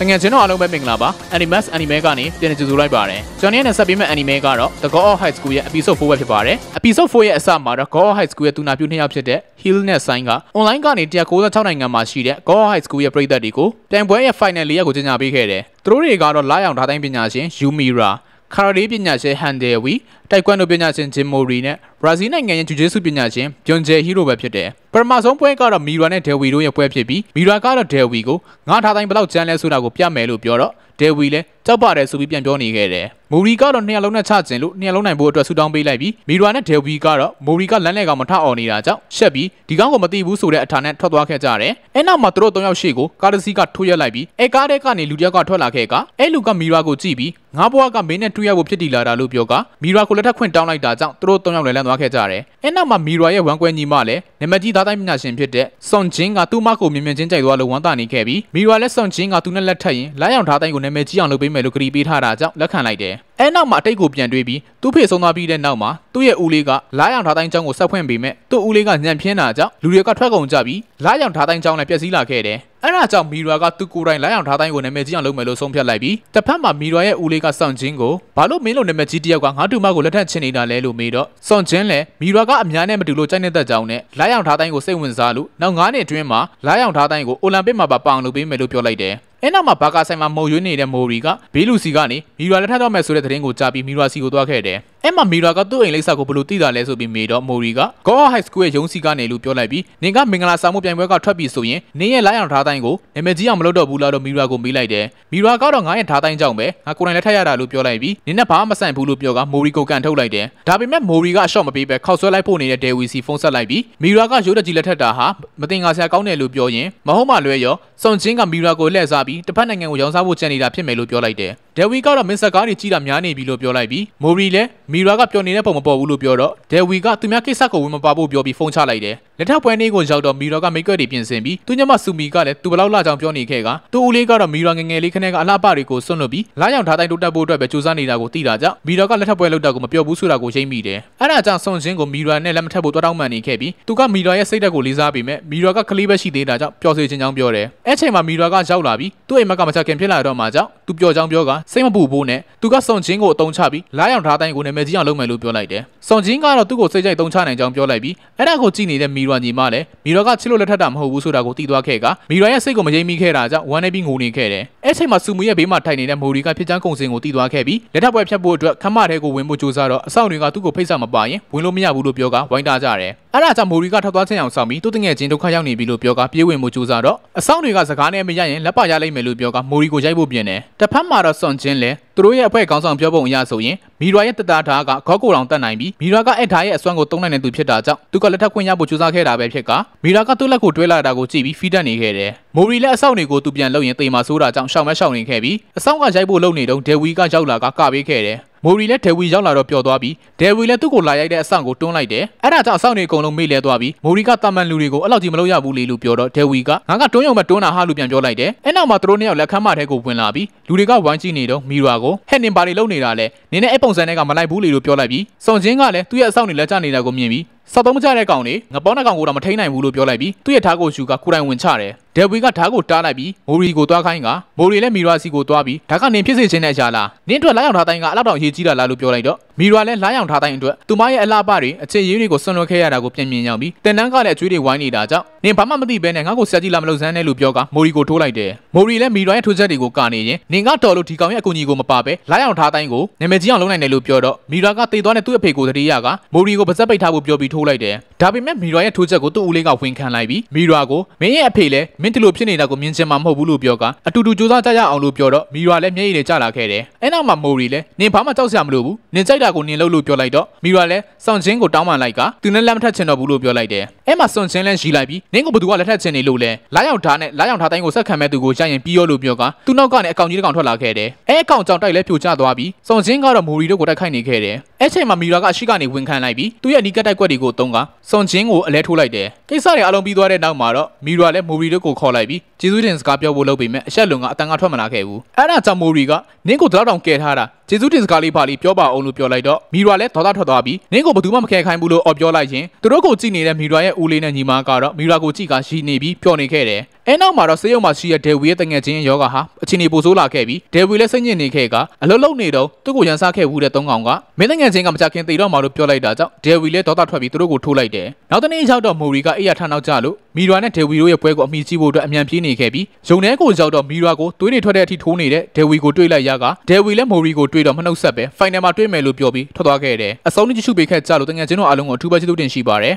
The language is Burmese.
။တကယ်ချင်းတော့အားလုံးပဲမင်္ဂလာပါ။ Animax Anime ကနေပြန်လည်ကြိုဆိုလိုက်ပါရစေ။ကျွန်တော်ရဲ့ဆက်ပေးမဲ့ Anime ကတော့ The God of High School ရဲ့ Episode 4ပဲဖြစ်ပါတယ်။ Episode 4ရဲ့အစမှာတော့ God of High School ရဲ့သူနာပြုနှစ်ယောက်ဖြစ်တဲ့ Hill နဲ့ Sign က online ကနေ196နိုင်ငံမှာရှိတဲ့ God of High School ရဲ့ပြည်သက်တွေကိုပြိုင်ပွဲရဲ့ final လေးရက်ကိုကြေညာပေးခဲ့တယ်။သူတို့တွေကတော့လာရောက်ထားတိုင်းပညာရှင် Yumira ကာရာလေးပညာရှင်ဟန်ဒယ်ဝီတိုက်ကွမ်ဒိုပညာရှင်ဂျင်မိုရီနဲ့ဘရာဇီးနိုင်ငံရဲ့ဂျူဂျေဆုပညာရှင်ဘျွန်ဂျေဟီရိုပဲဖြစ်တယ်။ပထမဆုံးပွဲကတော့မီရာနဲ့ဒယ်ဝီတို့ရဲ့ပွဲဖြစ်ပြီးမီရာကတော့ဒယ်ဝီကိုငါထားတိုင်းဘလောက်ကြမ်းလဲဆိုတာကိုပြမယ်လို့ပြောတော့ဒယ်ဝီလည်းကြောက်ပါတယ်ဆိုပြီးပြန်ပြောနေခဲ့တယ်။မူရီကတော့နှစ်ယောက်လုံးနဲ့ချကျင်လို့နှစ်ယောက်လုံးနိုင်ဖို့အတွက်ဆူတောင်းပေးလိုက်ပြီးမီရာနဲ့ဒယ်ဝီကတော့မူရီကလမ်းလည်ကောင်မထအောင်နေတာကြောင့်ရှက်ပြီးဒီကောင်ကိုမသိဘူးဆိုတဲ့အထာနဲ့ထွက်သွားခဲ့ကြတယ်။အဲနောက်မှာသူတို့သုံးယောက်ရှိကိုကာဒစီကထိုးရက်လိုက်ပြီးအဲကားတဲ့ကနေလူတစ်ယောက်ကထွက်လာခဲ့ကအဲလူကမီရာကိုကြည့်ပြီးငါဘွားကမင်းနဲ့တွေ့ရဖို့ဖြစ်တည်လာတာလို့ပြောကမီရာကိုလက်ထပ်ခွင့်တောင်းလိုက်တာကြောင့်သူတို့သုံးယောက်လည်းလမ်းသွားခဲ့ကြတယ်။အဲနောက်မှာမီရွာရဲ့ဝမ်ကွဲညီမလည်းနမကြီးသားတိုင်းပညာရှင်ဖြစ်တဲ့ဆွန်ဂျင်းကသူ့မကိုမြင်မြင်ချင်းကြိုက်သွားလို့ဝန်တာနေခဲ့ပြီးမီရွာလည်းဆွန်ဂျင်းကသူနဲ့လက်ထပ်ရင်လက်ရောက်သားတိုင်းကိုနမကြီးအောင်လုပ်ပေးမယ်လို့ကတိပေးထားတာကြောင့်လက်ခံလိုက်တယ်။အဲနောက်မှာအတိတ်ကိုပြန်တွေးပြီးသူ့ဖေဆုံးသွားပြီးတဲ့နောက်မှာသူ့ရဲ့ဦးလေးကလက်ရောက်သားတိုင်းကျောင်းကိုဆက်ဖွင့်ပေးမယ်။သူ့ဦးလေးကညံ့ဖျင်းတာကြောင့်လူတွေကထွက်ကုန်ကြပြီးလက်ရောက်သားတိုင်းကျောင်းလည်းပျက်စီးလာခဲ့တယ်။အဲ့ဒါကြောင့်မီရွာကသူကိုယ်တိုင်လိုင်းအောင်ထားတိုင်းကိုနာမည်ကြီးအောင်လုပ်မယ်လို့ဆုံးဖြတ်လိုက်ပြီးတစ်ဖက်မှာမီရွာရဲ့ဦးလေးကဆောင်ချင်းကိုဘာလို့မင်းလိုနာမည်ကြီးတယောက်ကငါတူမကိုလက်ထပ်ချင်နေတာလဲလို့မေးတော့ဆောင်ချင်းလည်းမီရွာကအများနဲ့မတူလို့ကြိုက်နေတတ်ကြောင်းနဲ့လိုင်းအောင်ထားတိုင်းကိုစိတ်ဝင်စားလို့နောက်9နှစ်အတွင်းမှာလိုင်းအောင်ထားတိုင်းကိုအိုလံပစ်မှာပါပအောင်လုပ်ပေးမယ်လို့ပြောလိုက်တယ်ဲ့နောက်မှာဘာကာဆိုင်မှာမုံရွေးနေတဲ့မိုရီကဘေးလူစီကနေမီရွာလက်ထပ်တော့မယ်ဆိုတဲ့သတင်းကိုကြားပြီးမီရွာစီကိုသွားခဲ့တယ်အဲ့မှာမီရာကသူ့အိမ်လိပ်စာကိုဘလို့သိတာလဲဆိုပြီးမေးတော့မိုရီက Goa High School ရဲ့ရုံးစီကနေလို့ပြောလိုက်ပြီးနင်ကမင်္ဂလာဆောင်မှုပြိုင်ပွဲကထွက်ပြီဆိုရင်နင်ရဲ့လိုင်းအောင်ဓာတ်တိုင်းကိုနာမည်ကြီးအောင်မလုပ်တော့ဘူးလားလို့မီရာကိုမေးလိုက်တယ်မီရာကတော့ငါရဲ့ဓာတ်တိုင်းကြောင့်ပဲငါကိုယ်တိုင်လက်ထပ်ရတာလို့ပြောလိုက်ပြီးနင်နဲ့ဘာမှမဆိုင်ဘူးလို့ပြောကမိုရီကိုကန်ထုတ်လိုက်တယ်ဒါပေမဲ့မိုရီကအရှော့မပေးပဲခောက်ဆွဲလိုက်ဖို့နေတဲ့ Davis ဖုန်းဆက်လိုက်ပြီးမီရာကရိုးတကြီးလက်ထပ်တာဟာမတင်ငါဆရာကောင်းတယ်လို့ပြောရင်မဟုတ်မှလွဲရောစုံချင်းကမီရာကိုလှည့်စားပြီးတစ်ဖက်နိုင်ငံကိုရောင်းစားဖို့ကြံနေတာဖြစ်မယ်လို့ပြောလိုက်တယ်ဒယ်ဝီကတော့မင်းဆက်ကားတွေကြီးတာများနေပြီလို့ပြောလိုက်ပြီးမိုရီလည်းမီရာကပျော်နေတဲ့ပုံမပေါ်ဘူးလို့ပြောတော့ဒယ်ဝီကသူများကိစ္စကိုဝင်မပါဖို့ပြောပြီးဖုန်းချလိုက်တယ်လက်ထပ်ပွဲနေ့ကိုရောက်တော့မီရာကမိတ်ကွက်တွေပြင်ဆင်ပြီးသူညမဆူမီကလည်းသူဘလောက်လာကြောင်ပြောနေခဲ့ကသူဦးလေးကတော့မီရာငငယ်လေးခနဲ့ကအလှပတွေကိုစွန့်လွတ်ပြီးလာရောက်ထားတိုင်းတိုးတက်ဖို့အတွက်ပဲကြိုးစားနေတာကိုသိတာကြောင့်မီရာကလက်ထပ်ပွဲလောက်တာကိုမပြောဘူးဆိုတာကိုရိမ့်မိတယ်အဲ့ဒါကြောင့်ဆွန်ချင်းကိုမီရာနဲ့လက်မထပ်ဖို့တွားတောင်းမှန်နေခဲ့ပြီးသူကမီရာရဲ့စိတ်ဓာတ်ကိုလေးစားပေမဲ့မီရာကကလေးပဲရှိသေးတာကြောင့်ပျော်စေခြင်းကြောင်းပြောတယ်အဲ့ချိန်မှာမီရာကရောက်လာပြီးသူ့အိမ်မကမချက်ခင်ဖြစ်လာတော့မှကြောင့်သူပျော်ကြောင်းပြောကစိတ်မပူဖို့နဲ့သူကစုံချင်းကိုအတုံးချပြီးလာရောက်ထားတိုင်းကိုနာမည်ကြီးအောင်လုပ်မယ်လို့ပြောလိုက်တယ်။စုံချင်းကတော့သူ့ကိုစိတ်ကြိုက်တုံးချနိုင်ကြောင်းပြောလိုက်ပြီးအဲ့ဒါကိုကြည့်နေတဲ့မီရွာညီမလည်းမီရွာကချစ်လို့လက်ထပ်တာမဟုတ်ဘူးဆိုတာကိုသိသွားခဲ့ကမီရွာရဲ့စိတ်ကိုမယိမ်းမိခဲ့တာကြောင့်ဝမ်းနေပြီးငိုနေခဲ့တယ်။အဲ့ချိန်မှာဆူမူရဲ့ဘေးမှာထိုင်နေတဲ့မိုရီကဖြစ်ချမ်းကုံစင်ကိုတီးသွားခဲ့ပြီးလက်ထပ်ပွဲဖြတ်ဖို့အတွက်ခမထဲကိုဝင်ဖို့ကြိုးစားတော့အဆောင်တွေကသူ့ကိုဖိတ်စာမပါရင်ဝင်လို့မရဘူးလို့ပြောကဝိုင်းတာကြတယ်။အဲ့ဒါကြောင့်မိုရီကထွက်သွားခြင်းအောင်ဆောင်ပြီးသူ့တငယ်ချင်းဒုက္ခရောက်နေပြီလို့ပြောကပြေးဝင်မှုစူးစမ်းတော့အဆောင်တွေကစကားနဲ့မရရင်လက်ပါရလိမ့်မယ်လို့ပြောကမိုရီကိုရိုက်ဖို့ပြင်တယ်တစ်ဖက်မှာတော့စွန်ချင်းလဲသူတို့ရဲ့အဖွဲ့ခေါင်းဆောင်ပြောပုံအရဆိုရင်မီရွာရဲ့တတာထားကခေါကိုတော်တတ်နိုင်ပြီးမီရွာကအဲ့ထားရဲ့အစွမ်းကိုတုံးနိုင်တဲ့သူဖြစ်တာကြောင့်သူကလက်ထပ်ခွင့်ရဖို့ကြိုးစားခဲ့တာပဲဖြစ်ကမီရွာကသူ့လက်ကိုတွဲလာတာကိုကြည့်ပြီးဖီးတက်နေခဲ့တယ်။မိုရီလက်အဆောက်တွေကိုသူပြန်လှုပ်ရင်တေမာဆိုးတာကြောင့်ရှောင်မဲရှောင်နေခဲ့ပြီးအဆောက်ကရိုက်ဖို့လှုပ်နေတုန်းဒေဝီကရောက်လာကကပေးခဲ့တယ်။မိုရီလည်းဒေဝီရောက်လာတော့ပျော်သွားပြီးဒေဝီလည်းသူ့ကိုလာရိုက်တဲ့အဆောင်ကိုတွန်းလိုက်တယ်အဲ့ဒါကြောင့်အဆောင်တွေအကုန်လုံးမေ့လဲသွားပြီးမိုရီကတာမန်လူတွေကိုအဲ့လောက်ကြီးမလုပ်ရဘူးလေလို့ပြောတော့ဒေဝီကငါကတွန်းရုံပဲတွန်းတာဟာလို့ပြန်ပြောလိုက်တယ်အဲ့နောက်မှာသူတို့နှစ်ယောက်လက်ခမ်းမထဲကိုဝင်လာပြီးလူတွေကဝိုင်းကြည့်နေတော့မီရာကိုဟဲ့နင်ဘာတွေလုပ်နေတာလဲနင်နဲ့အဲ့ပုံစံနဲ့ကမလိုက်ဘူးလေလို့ပြောလိုက်ပြီးစုံချင်းကလည်းသူ့ရဲ့အဆောင်တွေလက်ချနေတာကိုမြင်ပြီးစောက်သုံးကြတဲ့ကောင်တွေငပေါင်းတဲ့ကောင်ကိုတော့မထိန်နိုင်ဘူးလို့ပြောလိုက်ပြီးသူ့ရဲ့ဓာတ်ကိုရှူကကိုတိုင်ဝင်ချတယ်ဒက်ဝီကဓာတ်ကိုတားလိုက်ပြီးမိုရီကိုသွားခိုင်းကမိုရီလည်းမီရာစီကိုသွားပြီးဓာတ်ကနင်ဖြစ်စေခြင်းနဲ့ရှာလာနင်းထွက်လာရောက်ထားတိုင်းကအလောက်တောင်ရေးကြီးလာလားလို့ပြောလိုက်တော့မီရွာလည်းလာရောက်ထားတိုင်းအတွက်သူမရဲ့အလှပတွေအခြေရင်းတွေကိုဆွန့်လွှတ်ခဲ့ရတာကိုပြင်မြင်ရောက်ပြီးတင်တန်းကလည်းအကျွေးတွေဝိုင်းနေတာကြောင့်နင်ဘာမှမသိဘဲနဲ့ငါ့ကိုဆရာကြီးလာမလုပ်စမ်းနဲ့လို့ပြောကမိုရီကိုထိုးလိုက်တယ်မိုရီလည်းမီရွာရဲ့ထိုးချက်တွေကိုကာနေရင်နင်ကတော်လို့ဒီကောင်ရဲ့အကူအညီကိုမပါဘဲလာရောက်ထားတိုင်းကိုနာမည်ကြီးအောင်လုပ်နိုင်တယ်လို့ပြောတော့မီရွာကတေသွားတဲ့သူ့အဖေကိုသတိရကမိုရီကိုပါဇက်ပိတ်ထားဖို့ပြောပြီးထိုးလိုက်တယ်ဒါပေမဲ့မီရွာရဲ့ထိုးချက်ကိုသူ့ဦးလေးကဝန်ခံလိုက်ပြီးမီရွာကိုမင်းရဲ့အဖေလည်းမင်းဒီလိုဖြစ်နေတာကိုမြင်ချင်မှမဟုတ်ဘူးလို့ပြောကအတူတူစူးစမ်းကြရအောင်လို့ပြောတော့မီရွာလည်းမျက်ရည်တွေကျလာခဲ့တယ်အဲနောက်မှာမိုရီလည်းနင်ဘာမှကြောက်စရာမလိုဘူးနင်ကြိုက်တာတာကိုနင်လှုပ်လို့ပြောလိုက်တော့မီရာလည်းစွန်ချင်းကိုတောင်းပန်လိုက်ကသူနဲ့လက်မထပ်ချင်တော့ဘူးလို့ပြောလိုက်တယ်အဲ့မှာစွန်ချင်းလည်းရီလိုက်ပြီးနင်းကိုဘသူကလက်ထပ်ချင်နေလို့လဲလာရောက်ဓာတ်နဲ့လာရောက်ဓာတ်တိုင်းကိုဆက်ခံမဲ့သူကိုရရင်ပြီးရောလို့ပြောကသူနောက်ကနေအကောင်ကြီးတစ်ကောင်ထွက်လာခဲ့တယ်အဲ့အကောင်ကြောင့်တိုက်လဲဖြိုချသွားပြီးစွန်ချင်းကတော့မိုရီတို့ကိုတိုက်ခိုက်နေခဲ့တယ်အဲ့ချိန်မှာမီရာကအရှိကနေဝင်ခံလိုက်ပြီးသူ့ရဲ့နီးကပ်တိုက်ကွက်တွေကိုတုံးကစွန်ချင်းကိုအလဲထိုးလိုက်တယ်ကိစ္စတွေအလုံးပြီးသွားတဲ့နောက်မှာတော့မီရာလည်းမိုရီတို့ကိုခေါ်လိုက်ပြီးကျေးဇူးတင်စကားပြောဖို့လုပ်ပေမဲ့အရှက်လွန်ကအတန်ကထွက်မလာခဲ့ဘူးအဲ့ဒါကြောင့်မိုရီကနင်းကိုတော့တောင်ကယ်ထားတာကျေးဇူးတင်စကားလေးပါလီပြောပါအောင်လို့ပြောလိုက်တော့မီရွာလည်းဒေါသထွက်သွားပြီးနင်းကိုဘယ်သူမှမခဲခိုင်းဘူးလို့အော်ပြောလိုက်ရင်သူတို့ကိုကြည့်နေတဲ့မီရွာရဲ့ဦးလေးနဲ့ညီမကတော့မီရွာကိုကြည့်ကရှိနေပြီးပျော်နေခဲ့တယ်အဲနောက်မှာတော့ဆေးရုံမှာရှိတဲ့ဒေဝီရဲ့တငယ်ချင်းယောဂဟာအချိန်ကြီးပိုဆိုးလာခဲ့ပြီးဒေဝီလည်းစိတ်ညစ်နေခဲ့ကအလုံးလုံးနေတော့သူ့ကိုရန်စားခဲ့ဘူးတဲ့သုံးကောင်ကမင်းတငယ်ချင်းကမချခင်တေတော့မှလို့ပြောလိုက်တာကြောင့်ဒေဝီလည်းဒေါသထွက်ပြီးသူတို့ကိုထိုးလိုက်တယ်နောက်တနေ့ရောက်တော့မူရီကအိယာထနောက်ကြလို့မီရွာနဲ့ဒေဝီတို့ရဲ့ပွဲကိုအမိကြည့်ဖို့အတွက်အမြန်ပြေးနေခဲ့ပြီးရုံထဲကိုရောက်တော့မီရွာကိုသွေးတွေထွက်တဲ့အထိထိုးနေတဲ့ဒေဝီကိုတွေ့လိုက်ရကဒေဝီလည်းမူရီကိုတွေ့တော့မနှုတ်ဆက်ပဲဖိုင်နယ်မှာတွေ့မယ်လို့ပြောပြီးထွက်သွားခဲ့တယ်အစုံကြီးချူပေးခဲ့ကြလို့တငယ်ချင်းတို့အားလုံးကိုအထူးပဲကျေးဇူးတင်ရှိပါတယ်